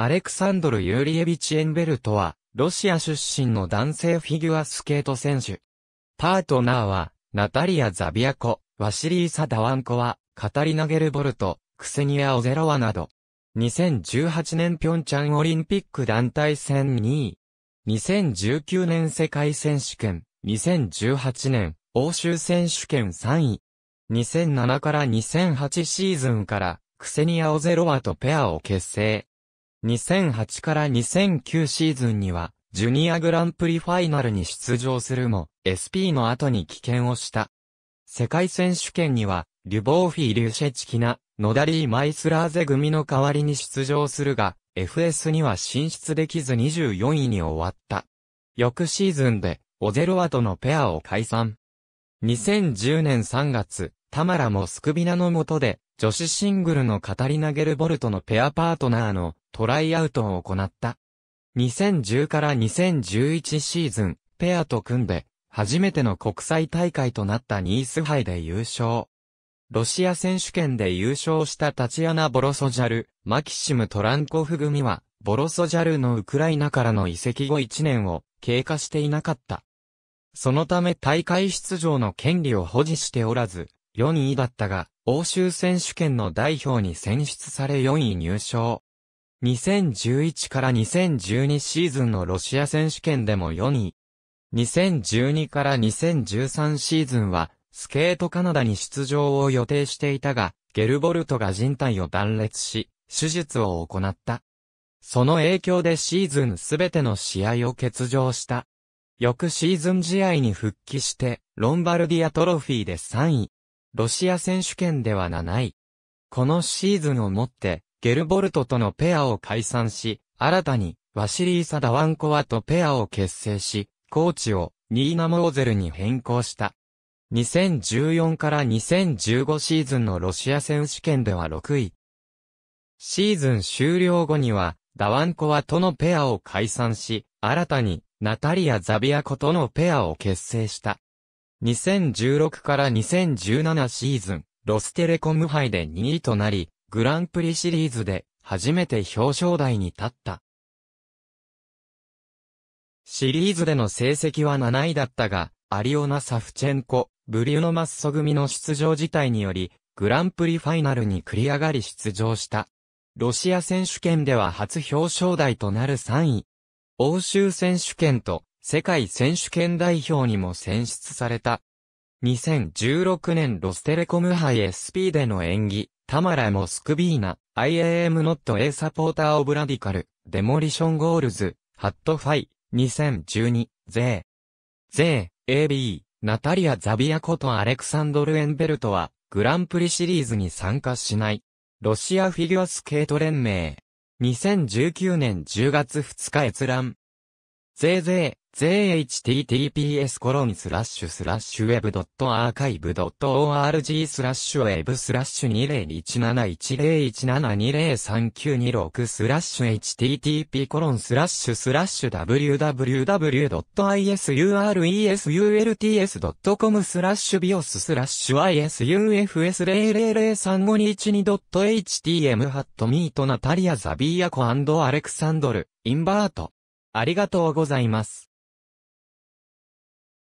アレクサンドル・ユーリエビチ・エンベルトは、ロシア出身の男性フィギュアスケート選手。パートナーは、ナタリア・ザビアコ、ワシリーサ・ダワンコは、カタリナ・ゲルボルト、クセニア・オゼロワなど。2018年ピョンチャンオリンピック団体戦2位。2019年世界選手権、2018年欧州選手権3位。2007から2008シーズンから、クセニア・オゼロワとペアを結成。2008から2009シーズンには、ジュニアグランプリファイナルに出場するも、SP の後に棄権をした。世界選手権には、リュボーフィー・リュシェチキナ、ノダリー・マイスラーゼ組の代わりに出場するが、FS には進出できず24位に終わった。翌シーズンで、オゼロワとのペアを解散。2010年3月、タマラもスクビナの下で、女子シングルのカタリナ・ゲルボルトのペアパートナーのトライアウトを行った。2010から2011シーズン、ペアと組んで、初めての国際大会となったニース杯で優勝。ロシア選手権で優勝したタチアナ・ボロソジャル、マキシム・トランコフ組は、ボロソジャルのウクライナからの移籍後1年を経過していなかった。そのため大会出場の権利を保持しておらず、4位だったが、欧州選手権の代表に選出され4位入賞。2011から2012シーズンのロシア選手権でも4位。2012から2013シーズンは、スケートカナダに出場を予定していたが、ゲルボルトが人体を断裂し、手術を行った。その影響でシーズンすべての試合を欠場した。翌シーズン試合に復帰して、ロンバルディアトロフィーで3位。ロシア選手権では7位。このシーズンをもって、ゲルボルトとのペアを解散し、新たに、ワシリー・サダワンコワとペアを結成し、コーチをニーナ・モーゼルに変更した。2014から2015シーズンのロシア選手権では6位。シーズン終了後には、ダワンコワとのペアを解散し、新たに、ナタリア・ザビアコとのペアを結成した。2016から2017シーズン、ロステレコム杯で2位となり、グランプリシリーズで初めて表彰台に立った。シリーズでの成績は7位だったが、アリオナ・サフチェンコ、ブリュノ・マッソ組の出場自体により、グランプリファイナルに繰り上がり出場した。ロシア選手権では初表彰台となる3位。欧州選手権と世界選手権代表にも選出された。2016年ロステレコム杯 SP での演技、タマラ・モスクビーナ、IAM Not A Supporter of Radical, Demolition Goals, h 2012、ゼー、AB、ナタリア・ザビアことアレクサンドル・エンベルトは、グランプリシリーズに参加しない。ロシアフィギュアスケート連盟。2019年10月2日閲覧。ゼーゼー。z h t t p s コロンスラッシュスラッシュウェブアーカイブ org スラッシュウェブスラッシュ20171017203926スラッシュ http コロンスラッシュスラッシュ www.isuresults.com スラッシュビオススラッシュ isufs0003512.htm ハットミートナタリアザビーヤコアレクサンドルインバートありがとうございます。